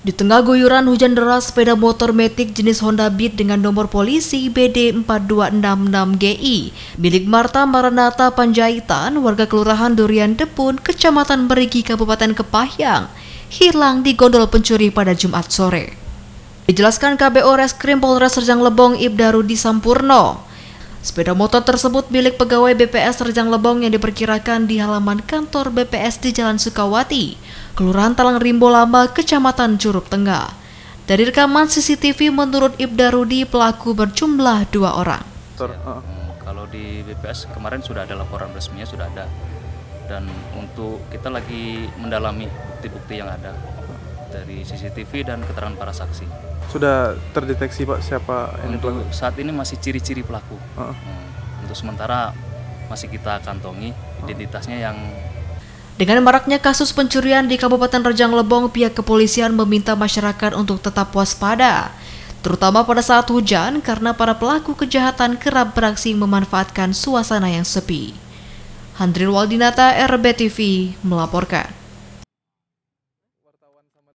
Di tengah guyuran hujan deras, sepeda motor metik jenis Honda Beat dengan nomor polisi BD4266GI milik Marta Maranata Panjaitan, warga Kelurahan Durian Depun, Kecamatan Merigi, Kabupaten Kepahyang, hilang di gondol pencuri pada Jumat sore. Dijelaskan KBO Reskrim Polres Serjang Lebong Ibda Rudi Sampurno, Sepeda motor tersebut milik pegawai BPS Rejang Lebong yang diperkirakan di halaman kantor BPS di Jalan Sukawati, Kelurahan Talang Rimbo Lama, Kecamatan Curup Tengah. Dari rekaman CCTV menurut Ibda Rudi, pelaku berjumlah dua orang. Ya, eh. kalau di BPS kemarin sudah ada laporan resminya, sudah ada. Dan untuk kita lagi mendalami bukti-bukti yang ada dari CCTV dan keterangan para saksi. Sudah terdeteksi Pak siapa ini Untuk pelaku? saat ini masih ciri-ciri pelaku. Uh. Untuk sementara masih kita kantongi identitasnya yang dengan maraknya kasus pencurian di Kabupaten Rejang Lebong, pihak kepolisian meminta masyarakat untuk tetap waspada, terutama pada saat hujan karena para pelaku kejahatan kerap beraksi memanfaatkan suasana yang sepi. Handril Waldinata, RBTV, melaporkan.